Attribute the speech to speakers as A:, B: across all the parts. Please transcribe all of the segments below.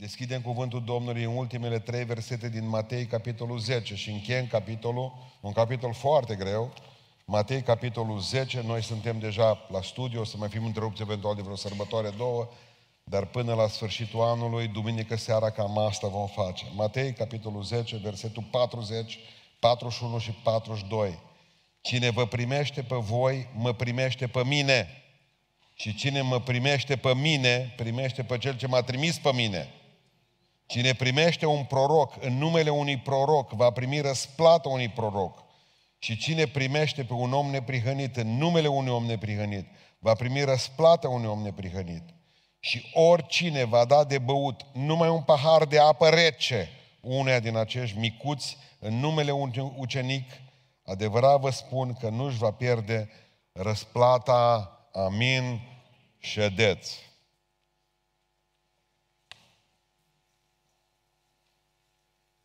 A: Deschidem cuvântul Domnului în ultimele trei versete din Matei, capitolul 10 și încheiem capitolul, un capitol foarte greu, Matei, capitolul 10, noi suntem deja la studiu, o să mai fim întrerupți eventual de vreo sărbătoare, două, dar până la sfârșitul anului, duminică seara, cam asta vom face. Matei, capitolul 10, versetul 40, 41 și 42. Cine vă primește pe voi, mă primește pe mine. Și cine mă primește pe mine, primește pe cel ce m-a trimis pe mine. Cine primește un proroc în numele unui proroc va primi răsplată unui proroc. Și cine primește pe un om neprihănit în numele unui om neprihănit va primi răsplată unui om neprihănit. Și oricine va da de băut numai un pahar de apă rece uneia din acești micuți în numele unui ucenic, adevărat vă spun că nu-și va pierde răsplata. Amin. Ședeți.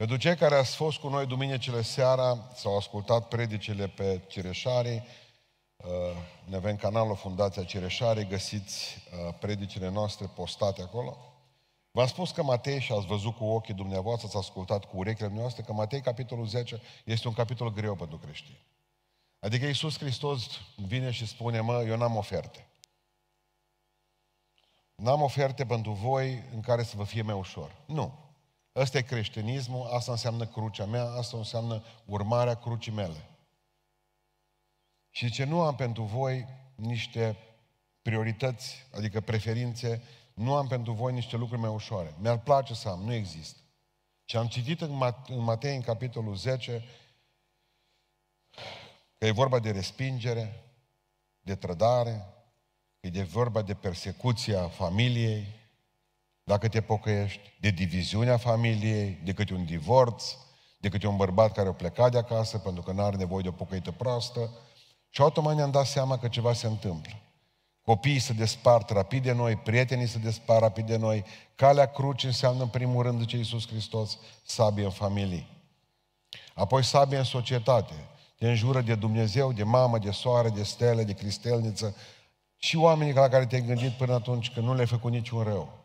A: Pentru cei care ați fost cu noi duminicile seara, s-au ascultat predicile pe Cireșari, uh, ne avem canalul Fundația Cireșari, găsiți uh, predicile noastre postate acolo. V-am spus că Matei, și ați văzut cu ochii dumneavoastră, ați ascultat cu urechile noastre, că Matei, capitolul 10, este un capitol greu pentru creștini. Adică Iisus Hristos vine și spune, mă, eu n-am oferte. N-am oferte pentru voi în care să vă fie mai ușor. Nu. Ăsta e creștinismul, asta înseamnă crucea mea, asta înseamnă urmarea crucii mele. Și ce nu am pentru voi niște priorități, adică preferințe, nu am pentru voi niște lucruri mai ușoare. Mi-ar place să am, nu există. Și am citit în, în Matei, în capitolul 10, că e vorba de respingere, de trădare, că e de vorba de persecuția familiei, dacă te pocăiești, de diviziunea familiei, de câte un divorț, de câte un bărbat care a plecat de acasă pentru că nu are nevoie de o pocăită proastă. Și automat ne-am dat seama că ceva se întâmplă. Copiii se despart rapid de noi, prietenii se despart rapid de noi. Calea crucii înseamnă în primul rând, ce Iisus Hristos, sabie în familie. Apoi sabie în societate. Te înjură de Dumnezeu, de mamă, de soare, de stele, de cristelniță și oamenii la care te-ai gândit până atunci că nu le-ai făcut niciun rău.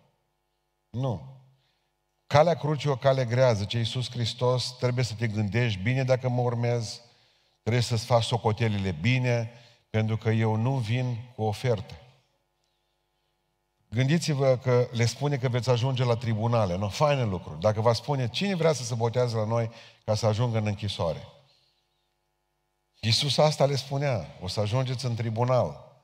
A: Nu. Calea crucii o cale grea, zice Iisus Hristos, trebuie să te gândești bine dacă mă urmezi, trebuie să-ți faci socotelile bine, pentru că eu nu vin cu oferte. Gândiți-vă că le spune că veți ajunge la tribunale, nu? Faine lucru. Dacă vă spune cine vrea să se botează la noi ca să ajungă în închisoare. Iisus asta le spunea, o să ajungeți în tribunal,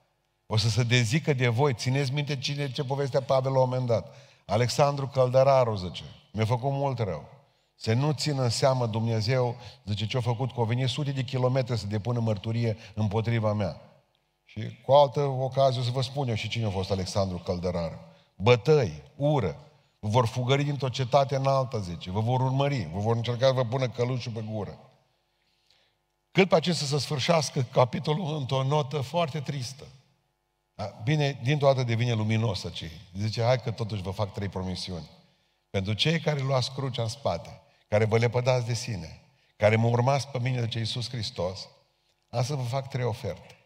A: o să se dezică de voi, țineți minte cine, ce povestea Pavel la un moment dat. Alexandru Căldăraru zice, mi-a făcut mult rău. Să nu țină în seamă Dumnezeu, zice, ce-a făcut, că a venit sute de kilometri să depună mărturie împotriva mea. Și cu altă ocazie o să vă spun eu și cine a fost Alexandru Căldăraru. Bătăi, ură, vă vor fugări dintr-o cetate în alta, zice, vă vor urmări, vă vor încerca să vă pună călușul pe gură. Cât pe acest să se sfârșească capitolul într-o notă foarte tristă. Da, bine, dintr-o dată devine luminos aici. Zice, hai că totuși vă fac trei promisiuni. Pentru cei care luați crucea în spate, care vă lepădați de sine, care mă urmați pe mine, de Iisus Hristos, am să vă fac trei oferte.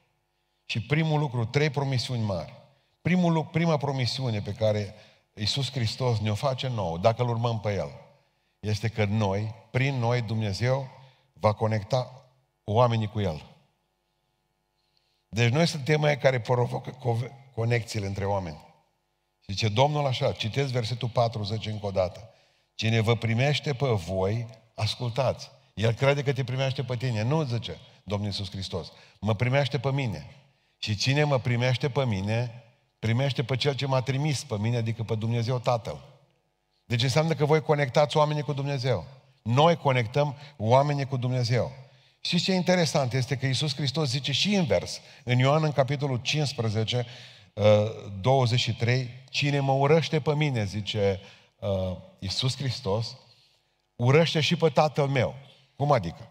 A: Și primul lucru, trei promisiuni mari. Primul lucru, prima promisiune pe care Iisus Hristos ne-o face nouă, dacă îl urmăm pe El, este că noi, prin noi, Dumnezeu va conecta oamenii cu El. Deci noi suntem aia care provocă conexiile între oameni. zice Domnul așa, citeți versetul 40 încă o dată. Cine vă primește pe voi, ascultați. El crede că te primește pe tine. Nu, zice Domnul Iisus Hristos. Mă primește pe mine. Și cine mă primește pe mine, primește pe Cel ce m-a trimis pe mine, adică pe Dumnezeu Tatăl. Deci înseamnă că voi conectați oamenii cu Dumnezeu. Noi conectăm oamenii cu Dumnezeu. Și ce interesant este că Iisus Hristos zice și invers. În Ioan, în capitolul 15, 23, uh, cine mă urăște pe mine, zice uh, Iisus Hristos, urăște și pe tatăl meu. Cum adică?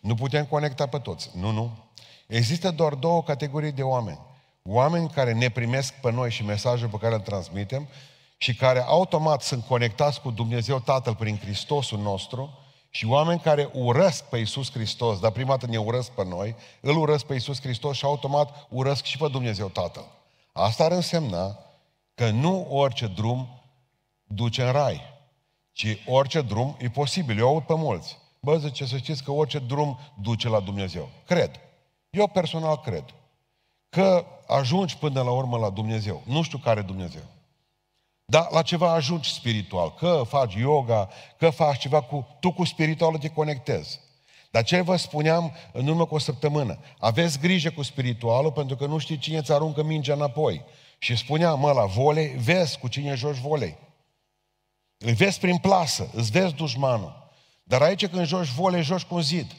A: Nu putem conecta pe toți. Nu, nu. Există doar două categorii de oameni. Oameni care ne primesc pe noi și mesajul pe care îl transmitem și care automat sunt conectați cu Dumnezeu Tatăl prin Hristosul nostru și oameni care urăsc pe Iisus Hristos, dar prima dată ne urăsc pe noi, îl urăsc pe Iisus Hristos și automat urăsc și pe Dumnezeu Tatăl. Asta ar însemna că nu orice drum duce în rai, ci orice drum e posibil. Eu aud pe mulți. Bă, zice, să știți că orice drum duce la Dumnezeu. Cred. Eu personal cred. Că ajungi până la urmă la Dumnezeu. Nu știu care Dumnezeu. Dar la ceva ajungi spiritual, că faci yoga, că faci ceva cu... Tu cu spiritualul te conectezi. Dar ce vă spuneam în urmă cu o săptămână? Aveți grijă cu spiritualul pentru că nu știi cine îți aruncă mingea înapoi. Și spuneam, mă, la volei, vezi cu cine joci volei. Îl vezi prin plasă, îți vezi dușmanul. Dar aici când joci volei, joci cu un zid.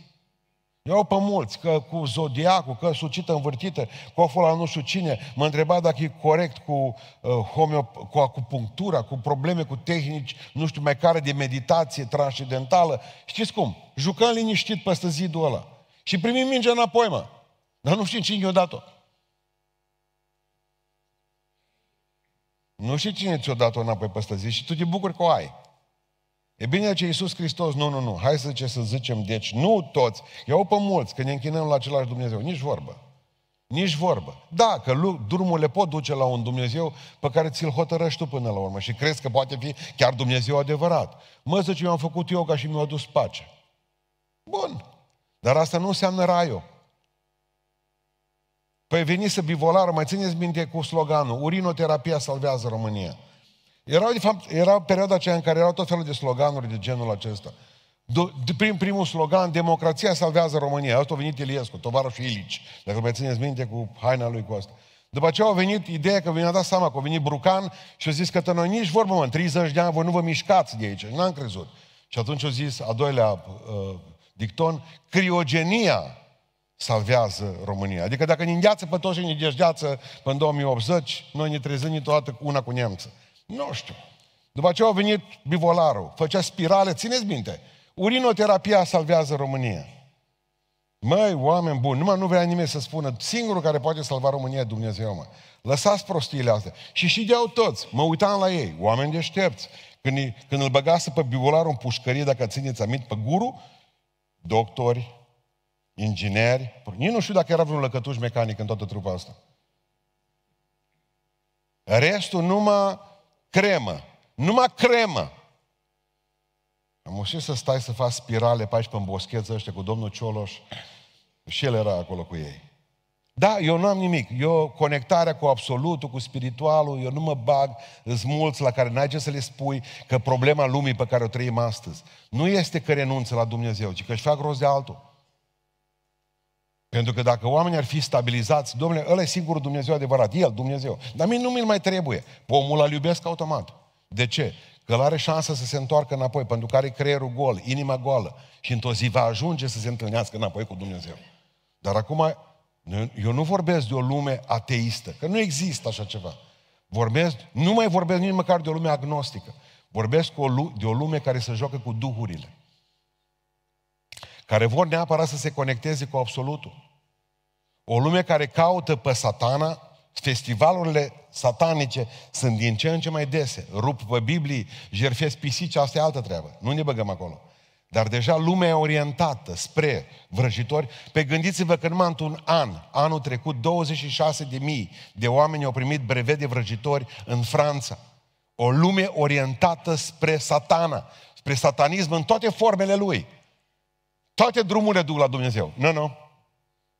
A: Eu pe mulți, că cu zodiacul, că sucită învârtită, coful la nu știu cine, mă întreba dacă e corect cu uh, homeop- cu acupunctura, cu probleme cu tehnici, nu știu mai care, de meditație transcendentală. Știți cum? Jucăm liniștit peste zidul ăla. Și primim mingea înapoi, mă. Dar nu știm cine i-o dat-o. Nu știi cine ți-o dat-o înapoi peste zi și tu te bucuri că o ai. E bine ce Iisus Hristos, nu, nu, nu, hai să ce să zicem, deci nu toți, iau pe mulți, că ne închinăm la același Dumnezeu, nici vorbă. Nici vorbă. Da, că le pot duce la un Dumnezeu pe care ți-l hotărăști tu până la urmă și crezi că poate fi chiar Dumnezeu adevărat. Mă, zice, eu am făcut yoga și mi-a adus pace. Bun. Dar asta nu înseamnă raiul. Păi veni să bivolară, mai țineți minte cu sloganul, urinoterapia salvează România. Erau, de fapt, era perioada aceea în care erau tot felul de sloganuri de genul acesta. Prin primul slogan, democrația salvează România. Asta a venit Iliescu, tovarășul Ilici, dacă mai țineți minte cu haina lui Costa. După ce a venit ideea că vine a dat seama că a venit Brucan și a zis că noi nici vorbă, în 30 de ani voi nu vă mișcați de aici. N-am crezut. Și atunci a zis, a doilea uh, dicton, criogenia salvează România. Adică dacă ne îngheață pe toți și ne deșdeață până în 2080, noi ne trezim toată una cu nemță. Nu știu. După ce a venit bivolarul, făcea spirale, țineți minte, urinoterapia salvează România. Măi, oameni buni, numai nu vrea nimeni să spună, singurul care poate salva România e Dumnezeu, mă. Lăsați prostiile astea. Și știau toți, mă uitam la ei, oameni deștepți. Când, când îl băgase pe bivolarul în pușcărie, dacă țineți amint, pe guru, doctori, ingineri, nici nu știu dacă era vreun lăcătuș mecanic în toată trupa asta. Restul numai cremă, numai cremă. Am ușit să stai să faci spirale pe aici pe îmboscheță ăștia cu domnul Cioloș. Și el era acolo cu ei. Da, eu nu am nimic. Eu, conectarea cu absolutul, cu spiritualul, eu nu mă bag, îs mulți la care n-ai ce să le spui că problema lumii pe care o trăim astăzi nu este că renunță la Dumnezeu, ci că își fac rost de altul. Pentru că dacă oamenii ar fi stabilizați, domnule, ăla e singurul Dumnezeu adevărat, El, Dumnezeu. Dar mie nu mi-l mai trebuie. Omul îl iubesc automat. De ce? Că el are șansa să se întoarcă înapoi, pentru că are creierul gol, inima goală. Și într-o zi va ajunge să se întâlnească înapoi cu Dumnezeu. Dar acum, eu nu vorbesc de o lume ateistă, că nu există așa ceva. Vorbesc, nu mai vorbesc nici măcar de o lume agnostică. Vorbesc de o lume care se joacă cu duhurile. Care vor neapărat să se conecteze cu absolutul o lume care caută pe satana, festivalurile satanice sunt din ce în ce mai dese. Rup pe biblie, jerfesc pisici, asta e altă treabă. Nu ne băgăm acolo. Dar deja lumea e orientată spre vrăjitori. Pe gândiți-vă că numai într-un an, anul trecut, 26.000 de oameni au primit brevet de vrăjitori în Franța. O lume orientată spre satana, spre satanism în toate formele lui. Toate drumurile duc la Dumnezeu. Nu, no, nu. No.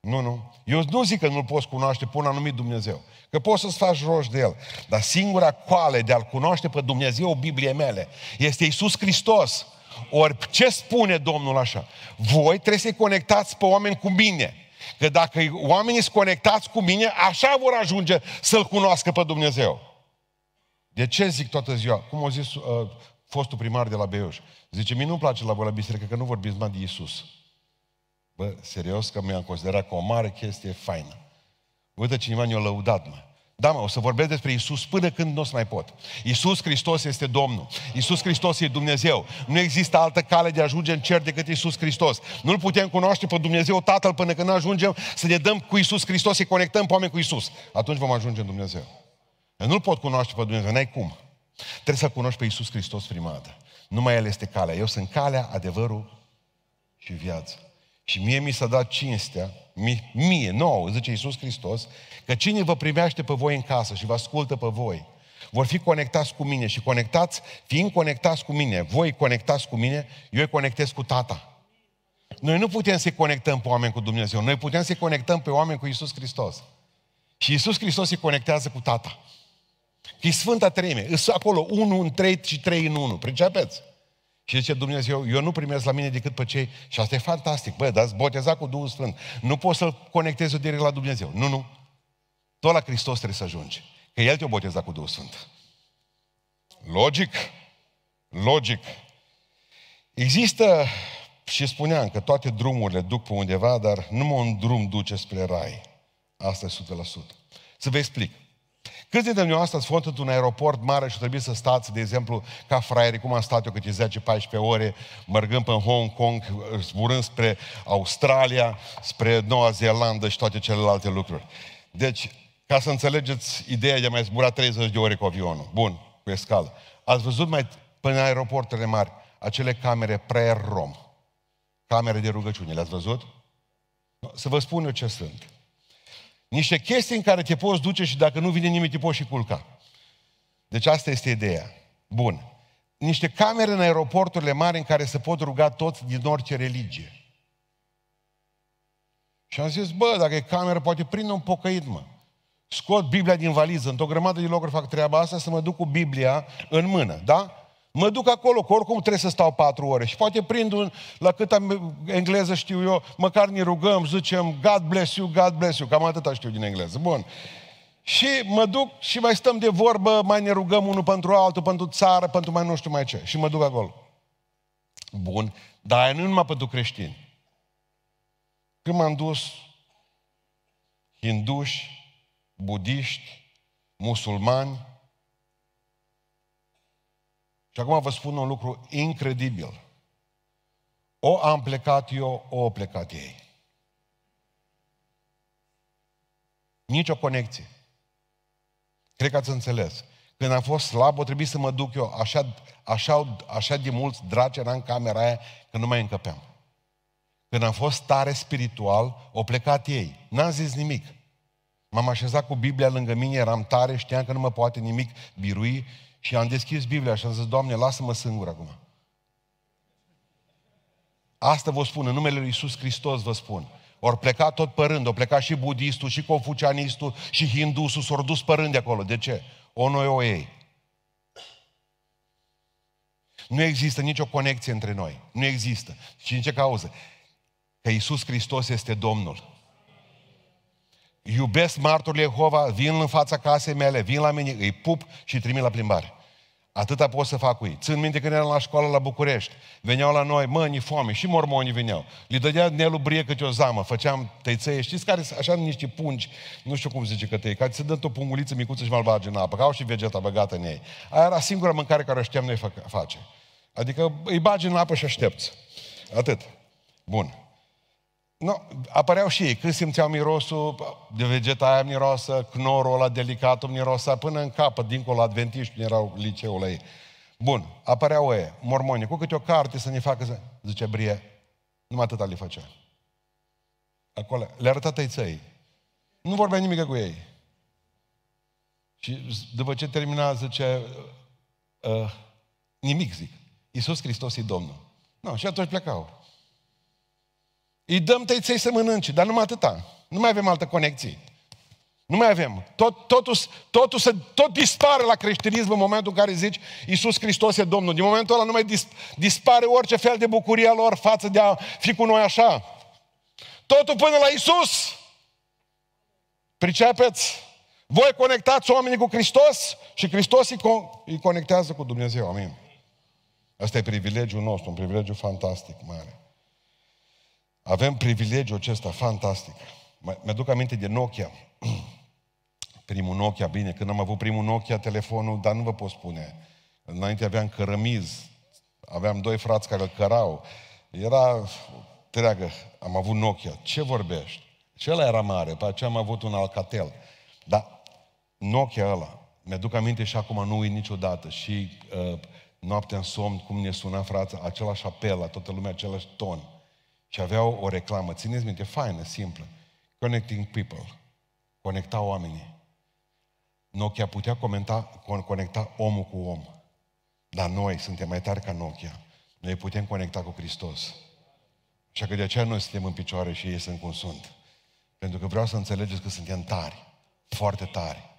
A: Nu, nu. Eu nu zic că nu-L poți cunoaște pe un anumit Dumnezeu. Că poți să-ți faci roș de El. Dar singura coale de a-L cunoaște pe Dumnezeu Biblie mele este Isus Hristos. Ori ce spune Domnul așa? Voi trebuie să-i conectați pe oameni cu mine. Că dacă oamenii sunt conectați cu mine, așa vor ajunge să-L cunoască pe Dumnezeu. De ce zic toată ziua? Cum a zis uh, fostul primar de la Beiuș? Zice, mie nu-mi place la voi la biserică că nu vorbiți mai de Isus. Bă, serios că mi-am considerat că o mare chestie faină. Uite, cineva ne-a lăudat, mă. Da, mă, o să vorbesc despre Isus până când nu o să mai pot. Isus Hristos este Domnul. Isus Hristos e Dumnezeu. Nu există altă cale de a ajunge în cer decât Isus Hristos. Nu-L putem cunoaște pe Dumnezeu Tatăl până când ajungem să ne dăm cu Isus Hristos, să conectăm pe oameni cu Isus. Atunci vom ajunge în Dumnezeu. Eu nu-L pot cunoaște pe Dumnezeu, n-ai cum. Trebuie să cunoști pe Isus Hristos prima dată. Numai El este calea. Eu sunt calea, adevărul și viața. Și mie mi s-a dat cinstea, mie, nouă, zice Iisus Hristos, că cine vă primește pe voi în casă și vă ascultă pe voi, vor fi conectați cu mine și conectați, fiind conectați cu mine, voi conectați cu mine, eu îi conectez cu Tata. Noi nu putem să-i conectăm pe oameni cu Dumnezeu, noi putem să-i conectăm pe oameni cu Iisus Hristos. Și Iisus Hristos se conectează cu Tata. Că e Sfânta Treime, e acolo, unul în trei și trei în unul, pricepeți? Și zice Dumnezeu, eu nu primesc la mine decât pe cei... Și asta e fantastic, bă, dați boteza cu Duhul Sfânt. Nu poți să-L conectezi direct la Dumnezeu. Nu, nu. Tot la Hristos trebuie să ajungi. Că El te-a botezat cu Duhul Sfânt. Logic. Logic. Există, și spuneam că toate drumurile duc pe undeva, dar numai un drum duce spre rai. Asta e 100%. Să vă explic. Câți dintre dumneavoastră ați fost într-un aeroport mare și trebuie să stați, de exemplu, ca fraierii, cum am stat eu câte 10-14 ore, mergând pe Hong Kong, zburând spre Australia, spre Noua Zeelandă și toate celelalte lucruri. Deci, ca să înțelegeți ideea de a mai zbura 30 de ore cu avionul. Bun, cu escală. Ați văzut mai până în aeroportele mari acele camere prayer room, camere de rugăciune, le-ați văzut? Să vă spun eu ce sunt. Niște chestii în care te poți duce și dacă nu vine nimeni te poți și culca. Deci asta este ideea. Bun. Niște camere în aeroporturile mari în care se pot ruga toți din orice religie. Și am zis, bă, dacă e cameră, poate prinde un pocăit, mă. Scot Biblia din valiză, într-o grămadă de locuri fac treaba asta, să mă duc cu Biblia în mână, da? Mă duc acolo, că oricum trebuie să stau patru ore. Și poate prind un, la cât am engleză știu eu, măcar ne rugăm, zicem, God bless you, God bless you. Cam atâta știu din engleză. Bun. Și mă duc și mai stăm de vorbă, mai ne rugăm unul pentru altul, pentru țară, pentru mai nu știu mai ce. Și mă duc acolo. Bun. Dar aia nu numai pentru creștini. Când m-am dus, hinduși, budiști, musulmani, și acum vă spun un lucru incredibil. O am plecat eu, o au plecat ei. Nici o conexie. Cred că ați înțeles. Când am fost slab, o trebuie să mă duc eu. Așa, așa, așa de mulți draci era în camera aia, că nu mai încăpeam. Când am fost tare spiritual, o plecat ei. N-am zis nimic. M-am așezat cu Biblia lângă mine, eram tare, știam că nu mă poate nimic birui și am deschis Biblia și am zis, Doamne, lasă-mă singur acum. Asta vă spun, în numele Lui Iisus Hristos vă spun. Or pleca tot părând, o pleca și budistul, și confucianistul, și hindusul, s-au dus părând de acolo. De ce? O noi o ei. Nu există nicio conexie între noi. Nu există. Și în ce cauză? Că Iisus Hristos este Domnul. Iubesc martorii Jehova, vin în fața casei mele, vin la mine, îi pup și îi trimit la plimbare. Atâta pot să fac cu ei. Țin minte când eram la școală la București. Veneau la noi, mă, ni foame, și mormonii veneau. Li dădea Nelu Brie câte o zamă, făceam tăiței. știți care așa niște pungi, nu știu cum zice că tăi, ca se dă o punguliță micuță și malbage în apă, că au și vegeta băgată în ei. Aia era singura mâncare care o știam noi face. Adică îi bagi în apă și aștepți. Atât. Bun. No, apăreau și ei, când simțeau mirosul, de vegeta aia miroasă, cnorul ăla delicat, mirosa, până în capăt, dincolo, adventiști erau liceul ei. Bun, apăreau ei, mormoni, cu câte o carte să ne facă, să... zice Brie, numai atâta le făcea. Acolo, le arăta tăiței. Nu vorbea nimic cu ei. Și după ce termina, zice, uh, nimic zic, Iisus Hristos e Domnul. Nu, no, și atunci plecau. Îi dăm tăiței să mănânce, dar numai atâta. Nu mai avem altă conexie. Nu mai avem. Tot, totul, totul se, tot dispare la creștinism în momentul în care zici Iisus Hristos e Domnul. Din momentul ăla nu mai dispare orice fel de bucuria lor față de a fi cu noi așa. Totul până la Iisus. Pricepeți? Voi conectați oamenii cu Hristos și Hristos îi, con- îi conectează cu Dumnezeu. Amin. Asta e privilegiul nostru, un privilegiu fantastic, mare. Avem privilegiul acesta fantastic. Mi-aduc aminte de Nokia. Primul Nokia, bine, când am avut primul Nokia, telefonul, dar nu vă pot spune. Înainte aveam cărămiz, aveam doi frați care îl cărau. Era, treagă, am avut Nokia. Ce vorbești? Și ăla era mare, pe aceea am avut un Alcatel. Dar Nokia ăla, mi-aduc aminte și acum nu uit niciodată. Și uh, noaptea în somn, cum ne suna frața, același apel la toată lumea, același ton. Și aveau o reclamă, țineți minte, faină, simplă. Connecting people. Conecta oamenii. Nokia putea comenta, conecta omul cu om. Dar noi suntem mai tari ca Nokia. Noi putem conecta cu Hristos. Și că de aceea noi suntem în picioare și ei sunt cum sunt. Pentru că vreau să înțelegeți că suntem tari, foarte tari.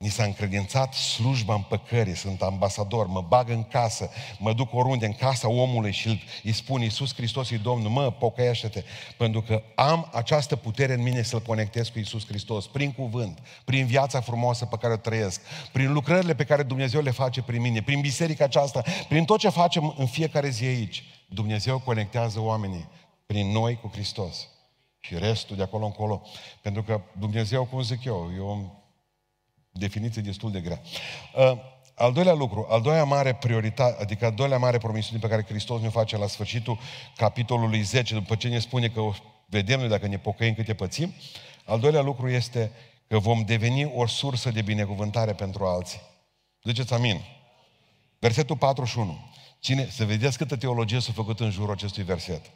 A: Ni s-a încredințat slujba în păcării, sunt ambasador, mă bag în casă, mă duc oriunde, în casa omului și îi spun Iisus Hristos e Domnul, mă, pocăiește-te, pentru că am această putere în mine să-L conectez cu Iisus Hristos, prin cuvânt, prin viața frumoasă pe care o trăiesc, prin lucrările pe care Dumnezeu le face prin mine, prin biserica aceasta, prin tot ce facem în fiecare zi aici. Dumnezeu conectează oamenii prin noi cu Hristos. Și restul de acolo încolo. Pentru că Dumnezeu, cum zic eu, eu definiție destul de grea. Uh, al doilea lucru, al doilea mare prioritate, adică al doilea mare promisiune pe care Hristos ne face la sfârșitul capitolului 10, după ce ne spune că vedem noi dacă ne pocăim câte pățim, al doilea lucru este că vom deveni o sursă de binecuvântare pentru alții. Ziceți amin. Versetul 41. Cine, să vedeți câtă teologie s-a făcut în jurul acestui verset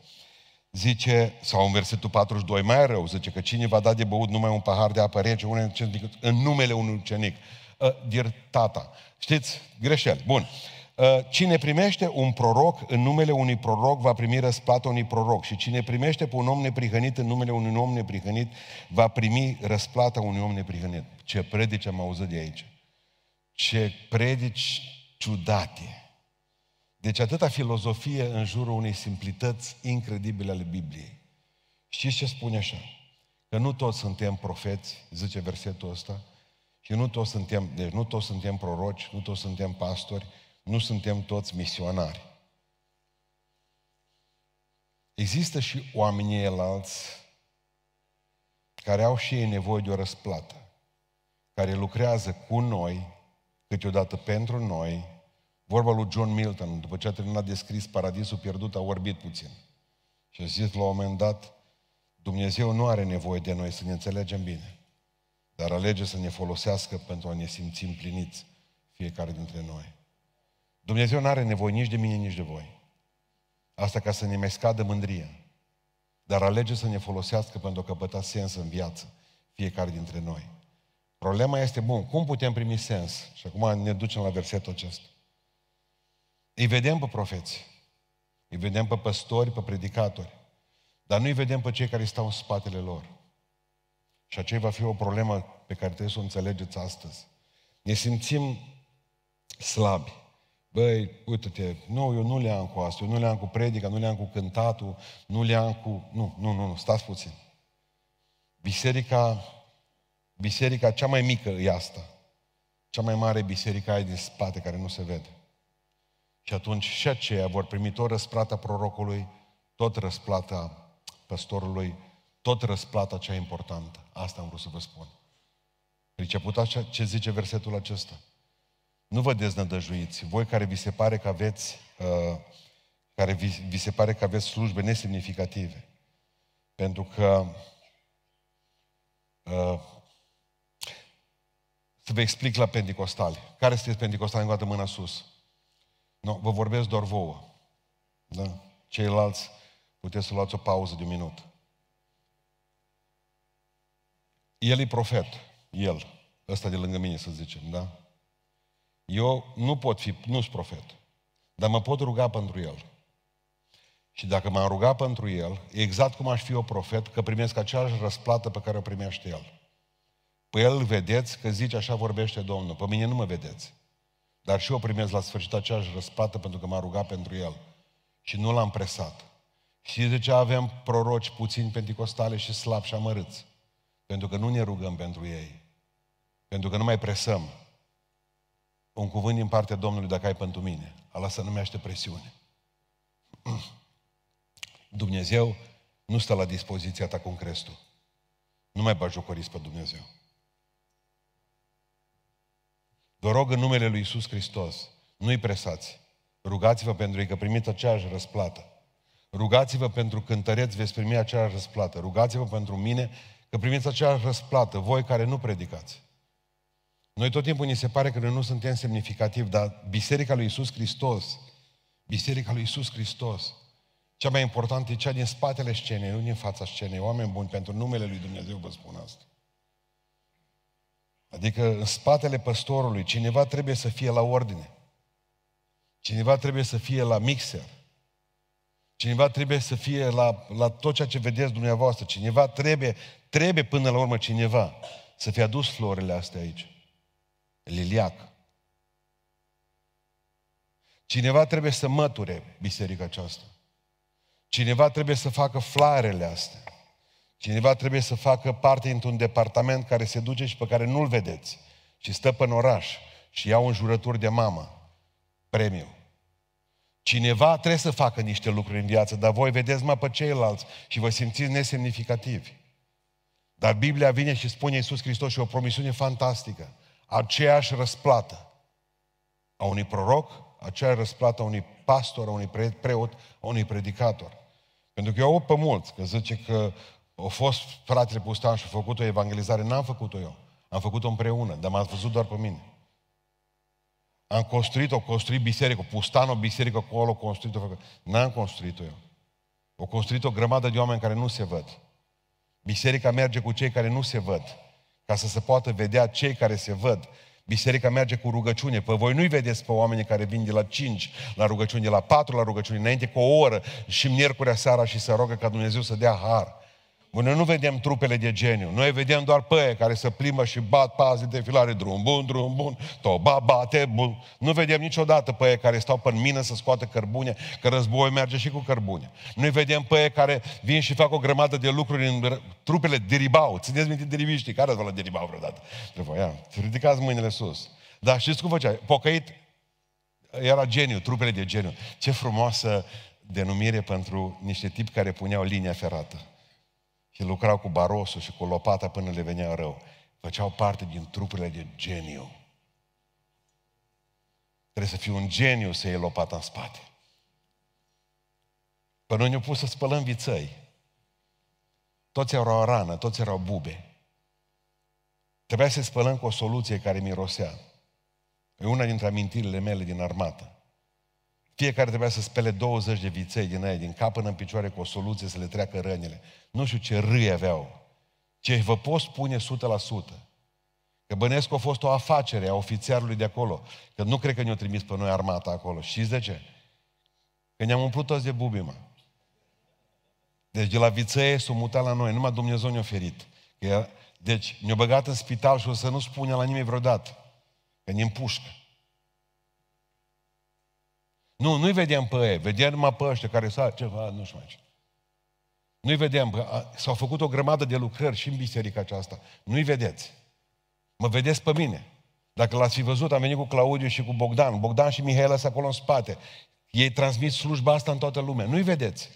A: zice, sau în versetul 42, mai rău, zice că cine va da de băut numai un pahar de apă rece, unul ucenic, în numele unui ucenic, ă, dir tata. Știți? Greșel. Bun. Ă, cine primește un proroc în numele unui proroc va primi răsplata unui proroc și cine primește pe un om neprihănit în numele unui om neprihănit va primi răsplata unui om neprihănit. Ce predici am auzit de aici. Ce predici ciudate deci atâta filozofie în jurul unei simplități incredibile ale Bibliei. Știți ce spune așa? Că nu toți suntem profeți, zice versetul ăsta, și nu toți suntem, deci nu toți suntem proroci, nu toți suntem pastori, nu suntem toți misionari. Există și oamenii elalți care au și ei nevoie de o răsplată, care lucrează cu noi, câteodată pentru noi, Vorba lui John Milton, după ce a terminat de scris Paradisul pierdut, a orbit puțin. Și a zis la un moment dat, Dumnezeu nu are nevoie de noi să ne înțelegem bine, dar alege să ne folosească pentru a ne simți împliniți fiecare dintre noi. Dumnezeu nu are nevoie nici de mine, nici de voi. Asta ca să ne mai scadă mândria. Dar alege să ne folosească pentru a căpăta sens în viață fiecare dintre noi. Problema este, bun, cum putem primi sens? Și acum ne ducem la versetul acesta. Îi vedem pe profeți, îi vedem pe păstori, pe predicatori, dar nu îi vedem pe cei care stau în spatele lor. Și aceea va fi o problemă pe care trebuie să o înțelegeți astăzi. Ne simțim slabi. Băi, uite-te, nu, eu nu le am cu asta, eu nu le am cu predica, nu le am cu cântatul, nu le am cu... Nu, nu, nu, nu, stați puțin. Biserica, biserica cea mai mică e asta. Cea mai mare biserică e din spate, care nu se vede. Și atunci și aceia vor primi tot răsplata prorocului, tot răsplata păstorului, tot răsplata cea importantă. Asta am vrut să vă spun. Priceput așa ce zice versetul acesta. Nu vă deznădăjuiți, voi care vi se pare că aveți, uh, care vi, vi se pare că aveți slujbe nesemnificative. Pentru că uh, să vă explic la Pentecostali. Care sunteți Pentecostali? în dată mâna sus. Nu, vă vorbesc doar vouă. Da? Ceilalți puteți să luați o pauză de un minut. El e profet, el, ăsta de lângă mine, să zicem, da? Eu nu pot fi, nu sunt profet, dar mă pot ruga pentru el. Și dacă m-am rugat pentru el, exact cum aș fi eu profet, că primesc aceeași răsplată pe care o primește el. Pe păi el vedeți că zice așa vorbește Domnul, pe mine nu mă vedeți. Dar și eu primez la sfârșit aceeași răsplată pentru că m-a rugat pentru el. Și nu l-am presat. Și de ce avem proroci puțini penticostale și slabi și amărâți? Pentru că nu ne rugăm pentru ei. Pentru că nu mai presăm. Un cuvânt din partea Domnului dacă ai pentru mine. Ala să numește presiune. Dumnezeu nu stă la dispoziția ta cum crezi tu. Nu mai bagiocoriți pe Dumnezeu. Vă rog în numele Lui Isus Hristos, nu-i presați. Rugați-vă pentru ei că primiți aceeași răsplată. Rugați-vă pentru cântăreți, veți primi aceeași răsplată. Rugați-vă pentru mine că primiți aceeași răsplată, voi care nu predicați. Noi tot timpul ni se pare că noi nu suntem semnificativ, dar Biserica lui Isus Hristos, Biserica lui Isus Hristos, cea mai importantă e cea din spatele scenei, nu din fața scenei. Oameni buni, pentru numele lui Dumnezeu vă spun asta. Adică în spatele păstorului cineva trebuie să fie la ordine. Cineva trebuie să fie la mixer. Cineva trebuie să fie la, la tot ceea ce vedeți dumneavoastră. Cineva trebuie, trebuie până la urmă cineva să fie adus florile astea aici. Liliac. Cineva trebuie să măture biserica aceasta. Cineva trebuie să facă flarele astea. Cineva trebuie să facă parte într-un departament care se duce și pe care nu-l vedeți. Și stă pe oraș și ia un jurător de mamă. Premiu. Cineva trebuie să facă niște lucruri în viață, dar voi vedeți mă pe ceilalți și vă simțiți nesemnificativi. Dar Biblia vine și spune Iisus Hristos și o promisiune fantastică. Aceeași răsplată a unui proroc, aceeași răsplată a unui pastor, a unui preot, a unui predicator. Pentru că eu aud pe mulți că zice că o fost fratele Pustan și a făcut o evangelizare. N-am făcut-o eu. Am făcut-o împreună, dar m-ați văzut doar pe mine. Am construit-o, construit biserică, Pustan o biserică acolo, construit-o, făcut. N-am construit-o eu. O construit o grămadă de oameni care nu se văd. Biserica merge cu cei care nu se văd, ca să se poată vedea cei care se văd. Biserica merge cu rugăciune. Păi voi nu-i vedeți pe oamenii care vin de la 5 la rugăciune, de la 4 la rugăciune, înainte cu o oră și miercurea seara și se rogă ca Dumnezeu să dea har. Unde nu vedem trupele de geniu, noi vedem doar păie care se plimbă și bat pazi de filare, drum bun, drum bun, ba, bate, bun. Nu vedem niciodată păie care stau pe mină să scoată cărbune, că războiul merge și cu cărbune. Noi vedem păie care vin și fac o grămadă de lucruri în trupele deribau. Țineți minte deriviștii, care ați văzut la deribau vreodată? Trebuie, ridicați mâinile sus. Dar știți cum făcea? Pocăit era geniu, trupele de geniu. Ce frumoasă denumire pentru niște tipi care puneau linia ferată și lucrau cu barosul și cu lopata până le venea rău. Făceau parte din trupurile de geniu. Trebuie să fii un geniu să iei lopata în spate. Până noi ne-au pus să spălăm vițăi. Toți erau rană, toți erau bube. Trebuia să spălăm cu o soluție care mirosea. E una dintre amintirile mele din armată. Fiecare trebuia să spele 20 de viței din aia, din cap până în picioare, cu o soluție să le treacă rănile. Nu știu ce râi aveau. Ce vă pot spune 100%. Că Bănescu că a fost o afacere a ofițerului de acolo. Că nu cred că ne au trimis pe noi armata acolo. Și de ce? Că ne-am umplut toți de bubimă. Deci de la viței s-o mutat la noi. Numai Dumnezeu ne-a oferit. Deci ne-a băgat în spital și o să nu spune la nimeni vreodată. Că ne împușcă. Nu, nu-i vedem pe ei, vedem numai pe ăștia care s au ceva, nu știu mai ce. Nu-i vedem, s-au făcut o grămadă de lucrări și în biserica aceasta. Nu-i vedeți. Mă vedeți pe mine. Dacă l-ați fi văzut, am venit cu Claudiu și cu Bogdan. Bogdan și Mihaela sunt acolo în spate. Ei transmit slujba asta în toată lumea. Nu-i vedeți.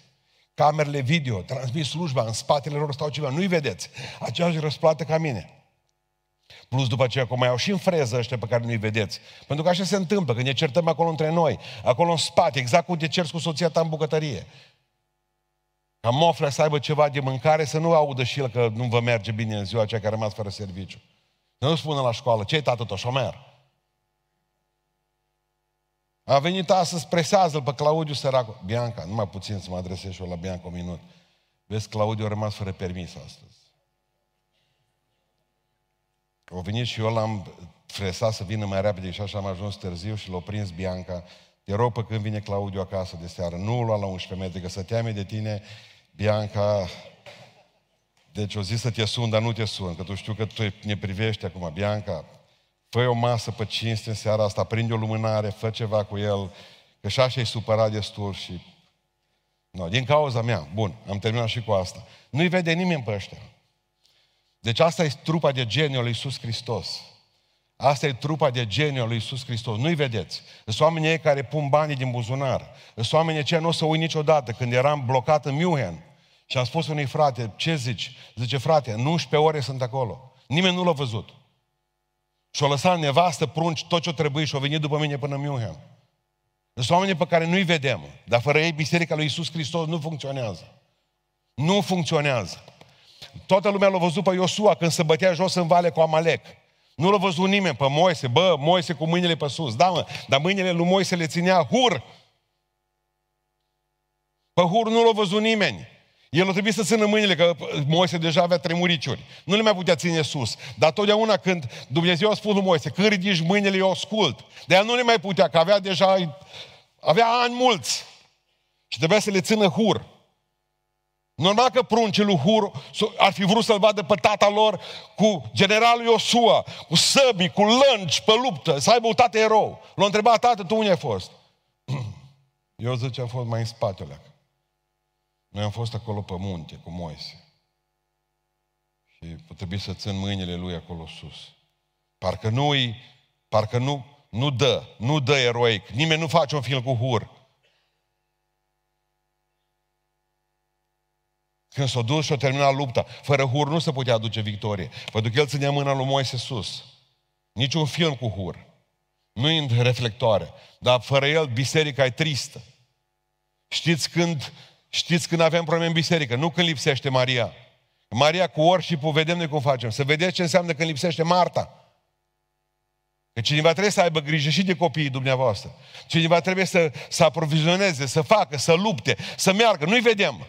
A: Camerele video transmit slujba, în spatele lor stau ceva. Nu-i vedeți. Aceeași răsplată ca mine. Plus după aceea cum mai au și în freză ăștia pe care nu-i vedeți. Pentru că așa se întâmplă, când ne certăm acolo între noi, acolo în spate, exact cum te cerți cu soția ta în bucătărie. Ca moflea să aibă ceva de mâncare, să nu audă și el că nu vă merge bine în ziua aceea care a rămas fără serviciu. Să nu spună la școală, ce-i tată tău, șomer? A venit astăzi, presează-l pe Claudiu Săracu. Bianca, numai puțin să mă adresez și eu la Bianca un minut. Vezi, Claudiu a rămas fără permis astăzi. O venit și eu l-am fresat să vină mai repede și așa am ajuns târziu și l-a prins Bianca. Te rog pe când vine Claudiu acasă de seară. Nu lua la 11 metri, că să teame de tine, Bianca. Deci o zis să te sun, dar nu te sun, că tu știu că tu ne privești acum, Bianca. Fă o masă pe cinste în seara asta, prinde o lumânare, fă ceva cu el, că și așa e supărat destul și... No, din cauza mea, bun, am terminat și cu asta. Nu-i vede nimeni pe ăștia. Deci asta e trupa de geniu lui Iisus Hristos. Asta e trupa de geniu lui Iisus Hristos. Nu-i vedeți. Sunt oamenii ei care pun banii din buzunar. Sunt oamenii ce nu o să uit niciodată. Când eram blocat în Miuhen și am spus unui frate, ce zici? Zice, frate, în 11 ore sunt acolo. Nimeni nu l-a văzut. Și-o lăsat nevastă, prunci, tot ce-o trebuie și-o venit după mine până în Miuhen. Sunt oamenii pe care nu-i vedem, dar fără ei biserica lui Iisus Hristos nu funcționează. Nu funcționează. Toată lumea l-a văzut pe Iosua când se bătea jos în vale cu Amalek. Nu l-a văzut nimeni pe Moise. Bă, Moise cu mâinile pe sus. Da, mă, dar mâinile lui Moise le ținea Hur. Pe Hur nu l-a văzut nimeni. El a trebuit să țină mâinile, că Moise deja avea tremuriciuri. Nu le mai putea ține sus. Dar totdeauna când Dumnezeu a spus lui Moise, când ridici mâinile, eu ascult. De nu le mai putea, că avea deja, avea ani mulți. Și trebuia să le țină hur. Normal că pruncii lui Hur ar fi vrut să-l vadă pe tata lor cu generalul Iosua, cu săbii, cu lănci, pe luptă, să aibă un tată erou. L-a întrebat, tată, tu unde ai fost? Eu zice, am fost mai în spatele. Noi am fost acolo pe munte, cu Moise. Și trebuie să țin mâinile lui acolo sus. Parcă nu i parcă nu, nu dă, nu dă eroic. Nimeni nu face un film cu Hur. Când s-a dus și a terminat lupta, fără Hur nu se putea aduce victorie. Pentru că el ținea mâna lui Moise sus. Niciun film cu Hur. Nu e în reflectoare. Dar fără el, biserica e tristă. Știți când, știți când avem probleme în biserică, nu când lipsește Maria. Maria cu orșipul vedem noi cum facem. Să vedeți ce înseamnă când lipsește Marta. Că cineva trebuie să aibă grijă și de copiii dumneavoastră. Cineva trebuie să, să aprovizioneze, să facă, să lupte, să meargă. Nu-i vedem.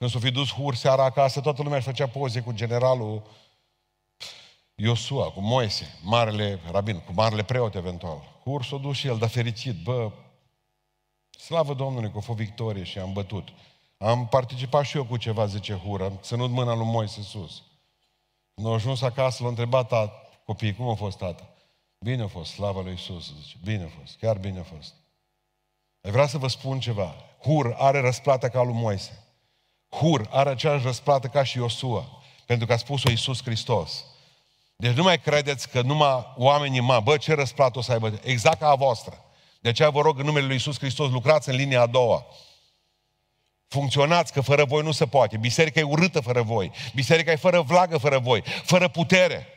A: Când s-a fi dus Hur seara acasă, toată lumea își făcea poze cu generalul Iosua, cu Moise, marele rabin, cu marele preot eventual. Hur s-a dus și el, dar fericit, bă, slavă Domnului că a fost victorie și am bătut. Am participat și eu cu ceva, zice Hur, am ținut mâna lui Moise sus. Când a ajuns acasă, l-a întrebat tat, copii, cum a fost tata? Bine a fost, slavă lui Isus, zice, bine a fost, chiar bine a fost. Vreau să vă spun ceva. Hur are răsplata ca lui Moise. Hur are aceeași răsplată ca și Iosua, pentru că a spus-o Iisus Hristos. Deci nu mai credeți că numai oamenii mă bă, ce răsplată o să aibă, exact ca a voastră. De aceea vă rog în numele Lui Iisus Hristos, lucrați în linia a doua. Funcționați, că fără voi nu se poate. Biserica e urâtă fără voi. Biserica e fără vlagă fără voi, fără putere.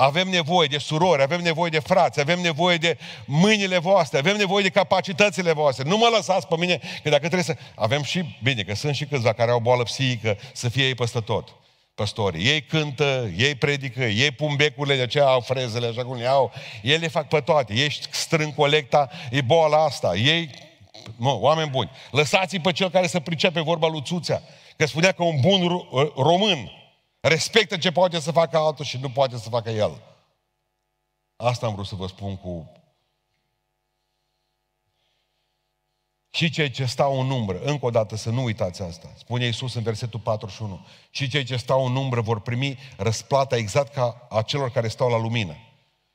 A: Avem nevoie de surori, avem nevoie de frați, avem nevoie de mâinile voastre, avem nevoie de capacitățile voastre. Nu mă lăsați pe mine, că dacă trebuie să... Avem și, bine, că sunt și câțiva care au boală psihică, să fie ei peste tot păstorii. Ei cântă, ei predică, ei pun becurile, de aceea au frezele, așa cum le au. Ei le fac pe toate. Ei strâng colecta, e boala asta. Ei, mă, oameni buni, lăsați-i pe cel care să pricepe vorba lui Țuțea. Că spunea că un bun român Respectă ce poate să facă altul și nu poate să facă el. Asta am vrut să vă spun cu... Și cei ce stau în umbră, încă o dată să nu uitați asta, spune Iisus în versetul 41, și cei ce stau în umbră vor primi răsplata exact ca a celor care stau la lumină.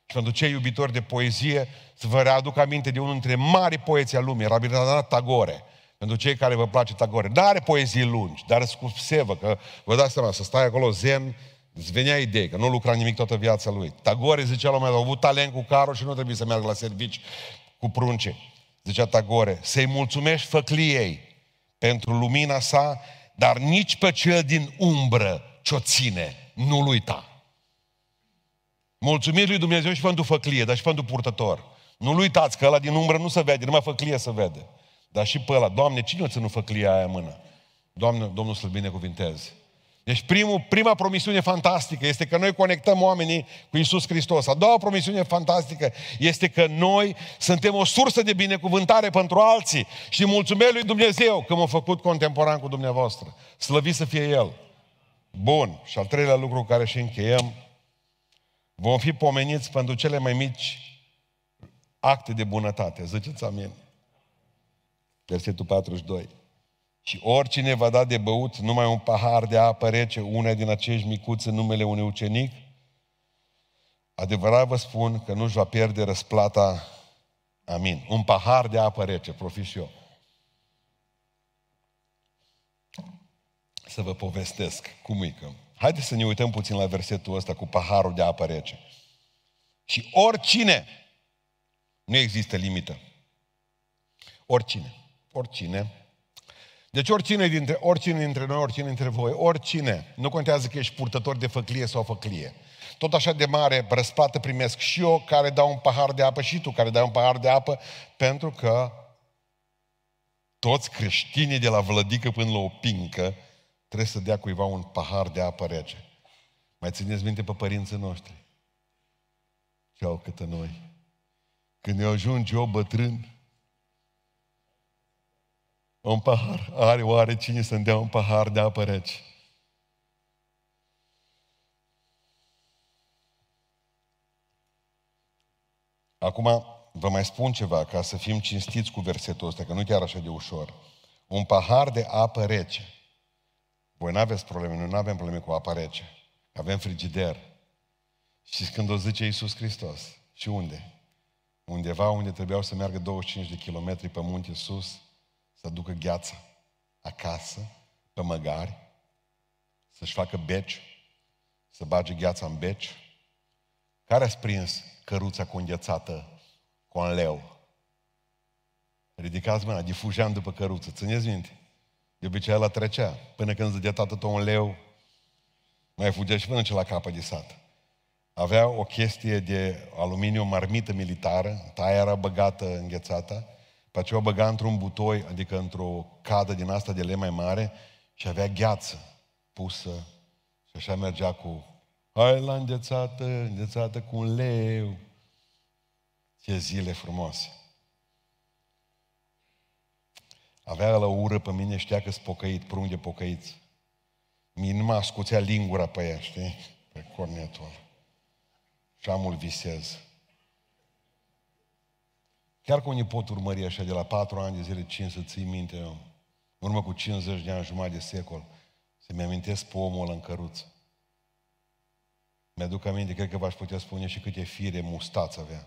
A: Și pentru cei iubitori de poezie, să vă readuc aminte de unul dintre mari poeții al lumii, Rabindranath Tagore, pentru cei care vă place Tagore. Dar are poezii lungi, dar cu sevă, că vă dați seama, să stai acolo zen, îți venea idee, că nu lucra nimic toată viața lui. Tagore zicea la dat, a avut talent cu carul și nu trebuie să meargă la servici cu prunce. Zicea Tagore, să-i mulțumești făcliei pentru lumina sa, dar nici pe cel din umbră ce-o ține, nu-l uita. Mulțumiri lui Dumnezeu și pentru făclie, dar și pentru purtător. Nu-l uitați că ăla din umbră nu se vede, numai făclie se vede. Dar și pe ăla, Doamne, cine o nu fă clia aia în mână? Doamne, Domnul să-L binecuvinteze. Deci primul, prima promisiune fantastică este că noi conectăm oamenii cu Isus Hristos. A doua promisiune fantastică este că noi suntem o sursă de binecuvântare pentru alții și mulțumesc lui Dumnezeu că m-a făcut contemporan cu dumneavoastră. Slăvit să fie El. Bun. Și al treilea lucru care și încheiem, vom fi pomeniți pentru cele mai mici acte de bunătate. Ziceți amin. Versetul 42. Și oricine va da de băut numai un pahar de apă rece, una din acești micuți în numele unui ucenic, adevărat vă spun că nu își va pierde răsplata. Amin. Un pahar de apă rece, profit și eu. Să vă povestesc cum e că... Haideți să ne uităm puțin la versetul ăsta cu paharul de apă rece. Și oricine, nu există limită, oricine, oricine. Deci oricine dintre, oricine dintre noi, oricine dintre voi, oricine, nu contează că ești purtător de făclie sau făclie, tot așa de mare răsplată primesc și eu care dau un pahar de apă și tu care dai un pahar de apă, pentru că toți creștinii de la vlădică până la o pincă trebuie să dea cuiva un pahar de apă rece. Mai țineți minte pe părinții noștri? Ce au câte noi. Când ne ajunge eu bătrân, un pahar are oare cine să-mi dea un pahar de apă rece? Acum vă mai spun ceva, ca să fim cinstiți cu versetul ăsta, că nu chiar așa de ușor. Un pahar de apă rece. Voi nu aveți probleme, noi nu avem probleme cu apă rece. Avem frigider. Și când o zice Iisus Hristos, și unde? Undeva unde trebuiau să meargă 25 de kilometri pe munte sus, să aducă gheață acasă, pe măgari, să-și facă beci, să bage gheața în beci. Care a prins căruța cu înghețată cu un leu? Ridicați mâna, difugeam după căruță, țineți minte? De obicei la trecea, până când zădea tău un leu, mai fugea și până ce la capă de sat. Avea o chestie de aluminiu marmită militară, taia era băgată, înghețată, pe aceea o băga într-un butoi, adică într-o cadă din asta de lemn mai mare și avea gheață pusă și așa mergea cu hai la înghețată, înghețată cu un leu. Ce zile frumoase! Avea la ură pe mine, știa că s pocăit, prung de pocăiți. Mi nu mă ascuțea lingura pe ea, știi? Pe cornetul Și amul visez. Chiar că unii pot urmări așa de la 4 ani de zile, 5 să ții minte, în urmă cu 50 de ani, jumătate de secol, să-mi amintesc pe omul ăla în căruță. Mi-aduc aminte, cred că v-aș putea spune și câte fire mustață avea.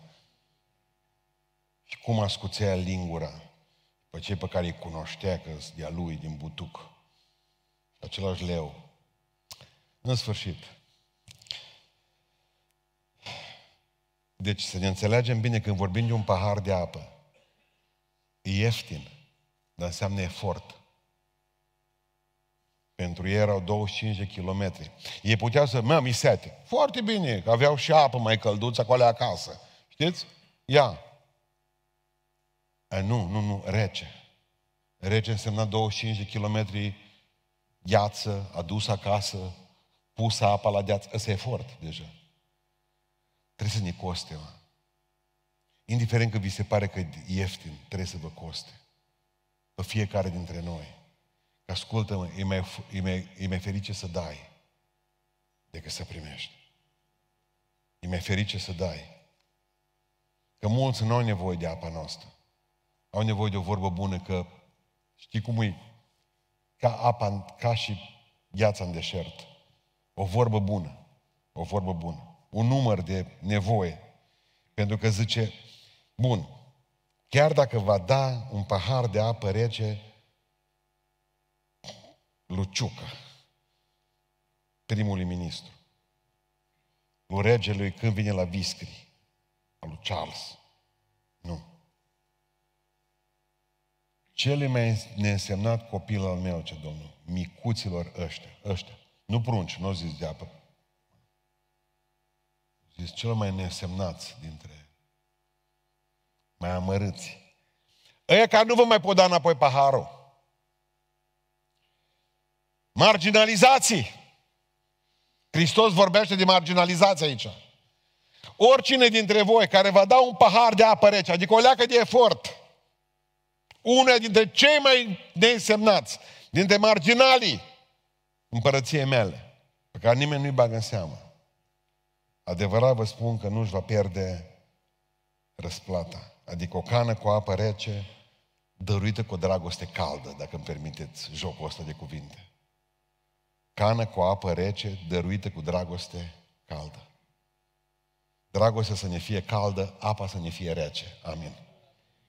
A: Și cum ascuțea lingura pe cei pe care îi cunoștea că de-a lui, din butuc. Același leu. În sfârșit, Deci să ne înțelegem bine când vorbim de un pahar de apă. E ieftin, dar înseamnă efort. Pentru ei erau 25 de kilometri. Ei puteau să, mă, mi sete. Foarte bine, că aveau și apă mai călduță acolo acasă. Știți? Ia. A, nu, nu, nu, rece. Rece însemna 25 de kilometri gheață, adus acasă, pusă apa la gheață. Ăsta e efort deja. Trebuie să ne coste, mă. Indiferent că vi se pare că e ieftin, trebuie să vă coste. Pe fiecare dintre noi. Că ascultă-mă, e mai, e, mai, e mai ferice să dai decât să primești. E mai ferice să dai. Că mulți nu au nevoie de apa noastră. Au nevoie de o vorbă bună că știi cum e? Ca apa, ca și gheața în deșert. O vorbă bună. O vorbă bună un număr de nevoie. Pentru că zice, bun, chiar dacă va da un pahar de apă rece, Luciucă, primului ministru, lui regelui când vine la Viscri, al lui Charles. Nu. Cel mai neînsemnat copil al meu, ce Domnul, micuților ăștia, ăștia, nu prunci, nu n zis de apă, sunt deci cel mai nesemnați dintre mai amărâți. Ăia care nu vă mai pot da înapoi paharul. Marginalizații. Hristos vorbește de marginalizați aici. Oricine dintre voi care va da un pahar de apă rece, adică o leacă de efort, una dintre cei mai neînsemnați, dintre marginalii împărăției mele, pe care nimeni nu-i bagă în seamă. Adevărat vă spun că nu-și va pierde răsplata. Adică o cană cu apă rece, dăruită cu o dragoste caldă, dacă îmi permiteți jocul ăsta de cuvinte. Cană cu apă rece, dăruită cu dragoste caldă. Dragostea să ne fie caldă, apa să ne fie rece. Amin.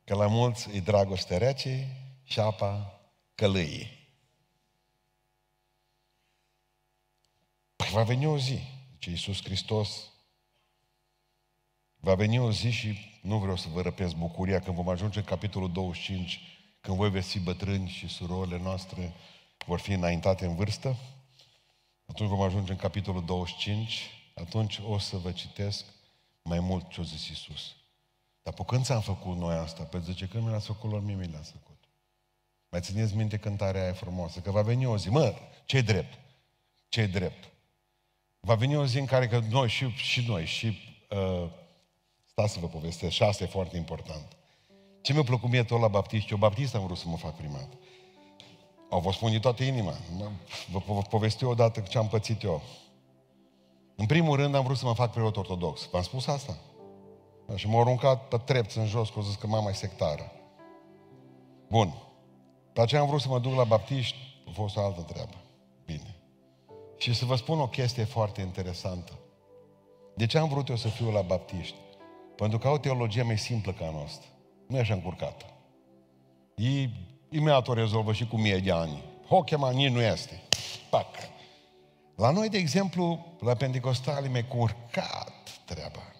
A: Că la mulți e dragoste rece și apa călâie. Păi va veni o zi, ce Iisus Hristos Va veni o zi și nu vreau să vă răpesc bucuria când vom ajunge în capitolul 25, când voi veți fi bătrâni și surorile noastre vor fi înaintate în vârstă. Atunci vom ajunge în capitolul 25, atunci o să vă citesc mai mult ce a zis Iisus. Dar pe când ți-am făcut noi asta? Pe zice, când mi l-ați făcut lor, mie mi l-ați făcut. Mai țineți minte cântarea aia frumoasă, că va veni o zi, mă, ce drept, ce drept. Va veni o zi în care că noi și, și noi și uh, Stați să vă povestesc, și asta e foarte important. Ce mi-a plăcut mie tot la baptist? eu baptist am vrut să mă fac primat. Au vă spun toată inima. Vă, povesti o dată ce am pățit eu. În primul rând am vrut să mă fac preot ortodox. V-am spus asta? Da, și m-au aruncat pe trepți în jos, că au zis că mama e sectară. Bun. Pe aceea am vrut să mă duc la baptiști, a fost o altă treabă. Bine. Și să vă spun o chestie foarte interesantă. De ce am vrut eu să fiu la baptiști? Pentru că au teologia mai simplă ca a noastră. Nu e așa încurcată. Ei imediat o rezolvă și cu mie de ani. Hochemanie nu este. Pac. La noi, de exemplu, la Pentecostali, mi-e curcat treaba.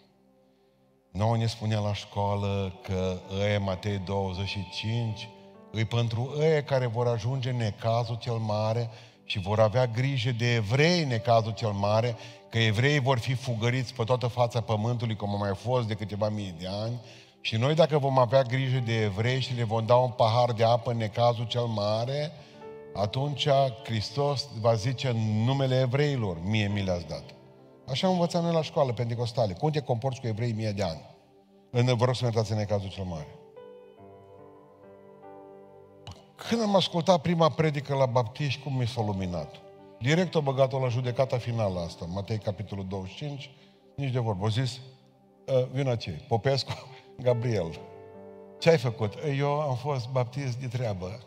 A: Noi ne spunea la școală că e Matei 25 îi pentru ei care vor ajunge necazul cel mare și vor avea grijă de evrei necazul cel mare că evreii vor fi fugăriți pe toată fața pământului, cum a mai fost de câteva mii de ani, și noi dacă vom avea grijă de evrei și le vom da un pahar de apă în necazul cel mare, atunci Hristos va zice în numele evreilor, mie mi le-ați dat. Așa am învățat noi la școală, pentecostale. Cum te comporți cu evrei mie de ani? În, vă rog să mergeți în cazul cel mare. Când am ascultat prima predică la baptiști, cum mi s-a luminat? Direct o băgat-o la judecata finală asta, Matei capitolul 25, nici de vorbă. Au zis, ă, vină ce? Popescu, Gabriel, ce ai făcut? Eu am fost baptist de treabă.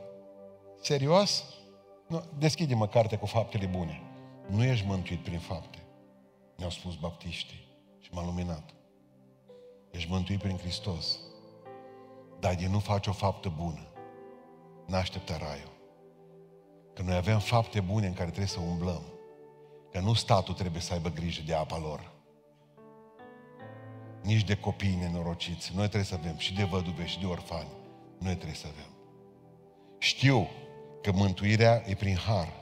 A: Serios? Nu, deschide-mă cartea cu faptele bune. Nu ești mântuit prin fapte. Mi-au spus baptiștii și m-a luminat. Ești mântuit prin Hristos. Dar de nu faci o faptă bună, n-aștepta raiul. Că noi avem fapte bune în care trebuie să umblăm. Că nu statul trebuie să aibă grijă de apa lor. Nici de copii nenorociți. Noi trebuie să avem și de văduve și de orfani. Noi trebuie să avem. Știu că mântuirea e prin har,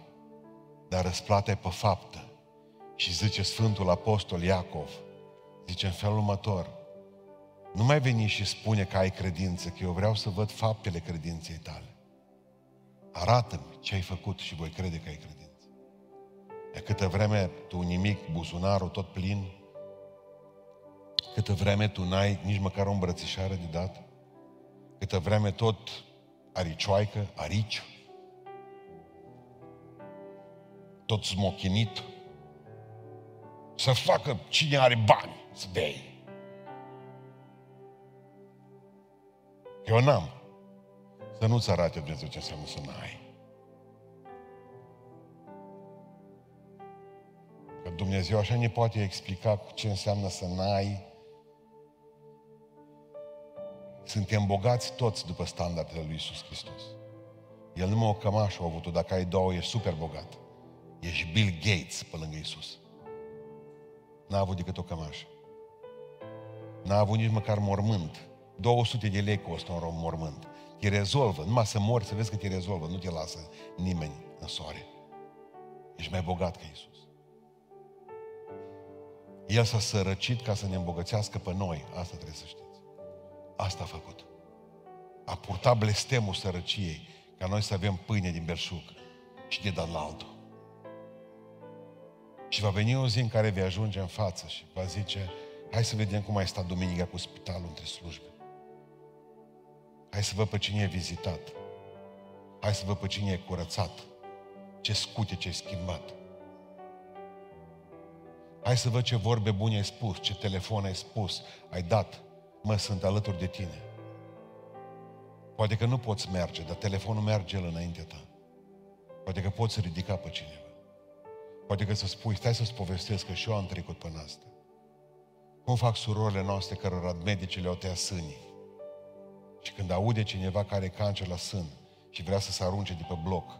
A: dar răsplata e pe faptă. Și zice Sfântul Apostol Iacov, zice în felul următor, nu mai veni și spune că ai credință, că eu vreau să văd faptele credinței tale arată-mi ce ai făcut și voi crede că ai credință. De câtă vreme tu nimic, buzunarul tot plin, câtă vreme tu n-ai nici măcar o îmbrățișare de dat, câtă vreme tot aricioaică, arici, tot smochinit, să facă cine are bani să dea Eu n-am. Să nu-ți arate Dumnezeu ce înseamnă să n-ai. Că Dumnezeu așa ne poate explica ce înseamnă să n-ai. Suntem bogați toți după standardele lui Isus Hristos. El nu mă o cămașă a avut-o, dacă ai două, e super bogat. Ești Bill Gates pe lângă Isus. N-a avut decât o cămașă. N-a avut nici măcar mormânt. 200 de lei costă un rom mormânt. Te rezolvă. Numai să mori să vezi că te rezolvă. Nu te lasă nimeni în soare. Ești mai bogat ca Isus. El s-a sărăcit ca să ne îmbogățească pe noi. Asta trebuie să știți. Asta a făcut. A purtat blestemul sărăciei ca noi să avem pâine din berșug și de dat la altul. Și va veni o zi în care vei ajunge în față și va zice, hai să vedem cum ai stat duminica cu spitalul între slujbe. Hai să vă pe cine e vizitat. Hai să vă pe cine e curățat. Ce scute, ce schimbat. Hai să văd ce vorbe bune ai spus, ce telefon ai spus, ai dat. Mă, sunt alături de tine. Poate că nu poți merge, dar telefonul merge el înaintea ta. Poate că poți ridica pe cineva. Poate că să spui, stai să-ți povestesc că și eu am trecut până asta. Cum fac surorile noastre cărora medicii le-au tăiat sânii? Și deci când aude cineva care are cancer la sân și vrea să se arunce de pe bloc,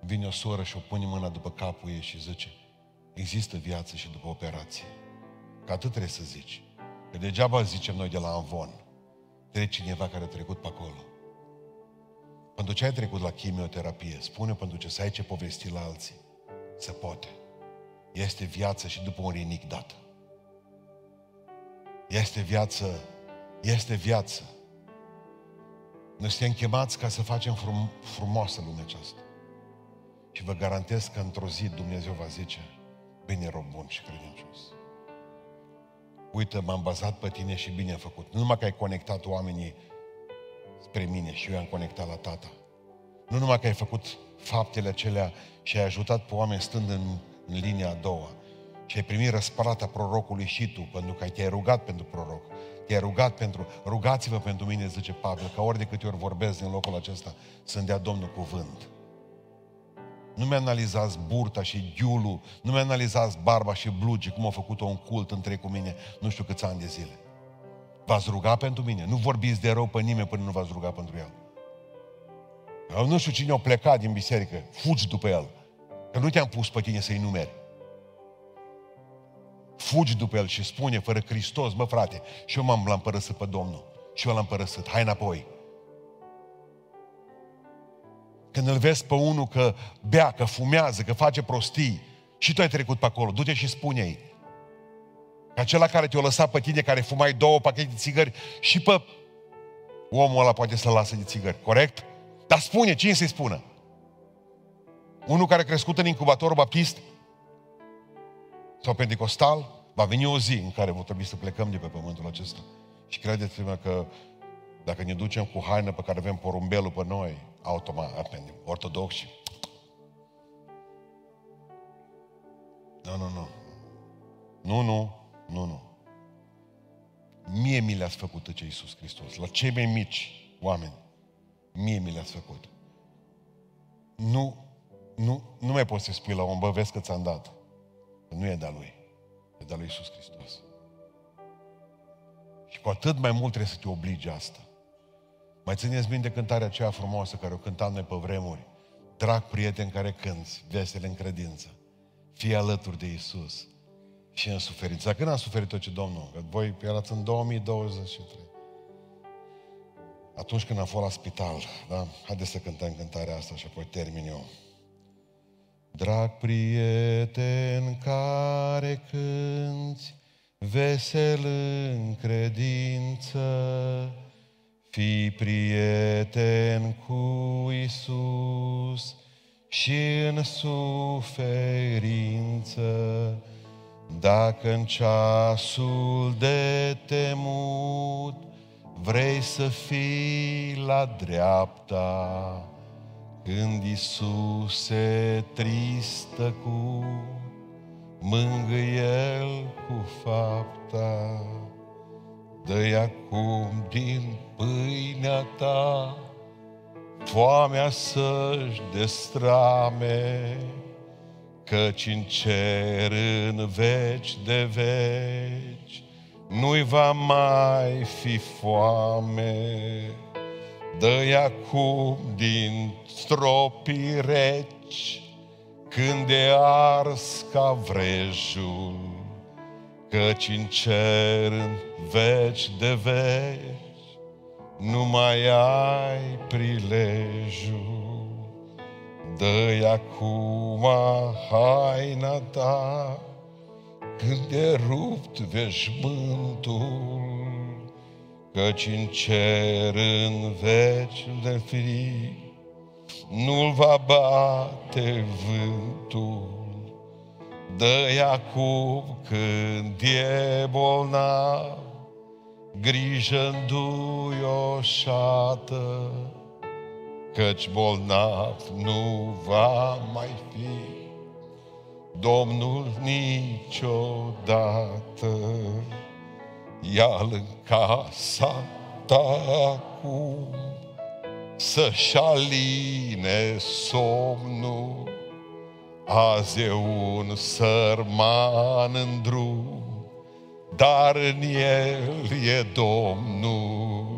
A: vine o soră și o pune mâna după capul ei și zice, există viață și după operație. Că atât trebuie să zici. Că degeaba zicem noi de la Anvon. Trebuie cineva care a trecut pe acolo. Pentru ce ai trecut la chimioterapie, spune pentru ce să ai ce povesti la alții. Se poate. Este viață și după un rinic dat. Este viață, este viață noi suntem chemați ca să facem frum- frumoasă lumea aceasta. Și vă garantez că într-o zi Dumnezeu va zice, bine rob bun și credincios. Uite, m-am bazat pe tine și bine am făcut. Nu numai că ai conectat oamenii spre mine și eu am conectat la tata. Nu numai că ai făcut faptele acelea și ai ajutat pe oameni stând în, în linia a doua și ai primit răsparata prorocului și tu, pentru că te-ai rugat pentru proroc, te-ai rugat pentru, rugați-vă pentru mine, zice Pavel, că ori de câte ori vorbesc din locul acesta, să-mi dea Domnul cuvânt. Nu mi-analizați burta și ghiulul, nu mi-analizați barba și blugi, cum a făcut-o un cult între cu mine, nu știu câți ani de zile. V-ați ruga pentru mine. Nu vorbiți de rău pe nimeni până nu v-ați ruga pentru el. Eu nu știu cine a plecat din biserică. Fugi după el. Că nu te-am pus pe tine să-i numeri fugi după el și spune, fără Hristos, mă frate, și eu m-am l-am părăsit pe Domnul. Și eu l-am părăsit. Hai înapoi. Când îl vezi pe unul că bea, că fumează, că face prostii, și tu ai trecut pe acolo, du-te și spune-i. Că acela care te a lăsat pe tine, care fumai două pachete de țigări, și pe omul ăla poate să lasă de țigări, corect? Dar spune, cine să-i spună? Unul care a crescut în incubator, baptist? Sau pentecostal? va veni o zi în care vom trebui să plecăm de pe pământul acesta. Și credeți-mă că dacă ne ducem cu haină pe care avem porumbelul pe noi, automat atendem. Ortodoxi. Nu, nu, nu. Nu, nu, nu, nu. Mie mi le-ați făcut ce Iisus Hristos. La cei mai mici oameni, mie mi le-ați făcut. Nu, nu, nu mai poți să spui la om, bă, vezi că ți-am dat. Nu e de-a lui de la Iisus Hristos. Și cu atât mai mult trebuie să te obligi asta. Mai țineți minte cântarea aceea frumoasă care o cântam noi pe vremuri. Drag prieten care cânți, vesel în credință. Fii alături de Iisus și în suferință. Când a suferit tot ce Domnul? Că voi erați în 2023. Atunci când a fost la spital, da? Haideți să cântăm cântarea asta și apoi termin eu. Drag prieten care cânți, vesel în credință, fii prieten cu Isus și în suferință. Dacă în ceasul de temut vrei să fii la dreapta, când Iisuse tristă cu el cu fapta, dă acum din pâinea ta foamea să-și destrame, căci în cer în veci de veci nu-i va mai fi foame dă acum din stropii reci, când e ars ca vrejul, căci în cer în veci de veci, nu mai ai prilejul. Dă-i acum haina ta, când e rupt veșmântul, căci în cer în veci de frig nu-l va bate vântul. Dă Iacob când e bolnav, grijă înduioșată, căci bolnav nu va mai fi Domnul niciodată ia-l în casa ta acum, să-și aline somnul. Azi e un sărman în drum, dar în el e Domnul.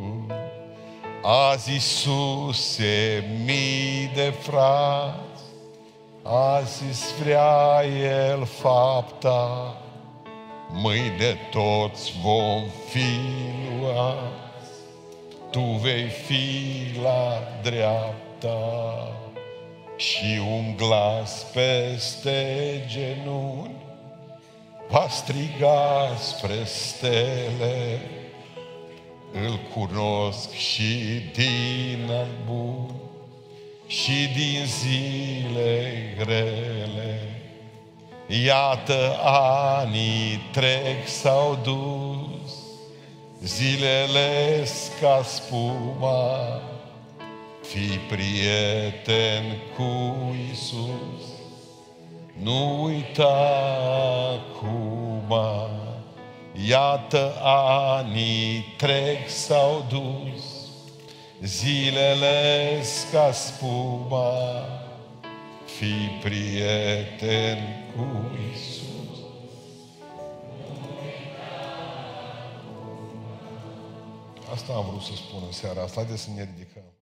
A: Azi Iisus e mii de frați, azi vrea el fapta, Mâine toți vom fi luați, Tu vei fi la dreapta și un glas peste genuni va striga spre stele. Îl cunosc și din albun și din zile grele. Iată anii trec s-au dus, zilele ca spuma, fi prieten cu Isus, nu uita acum. Iată anii trec s-au dus, zilele ca spuma, fi prieten cu Isus. Asta am vrut să spun în seara asta. de să ne ridicăm.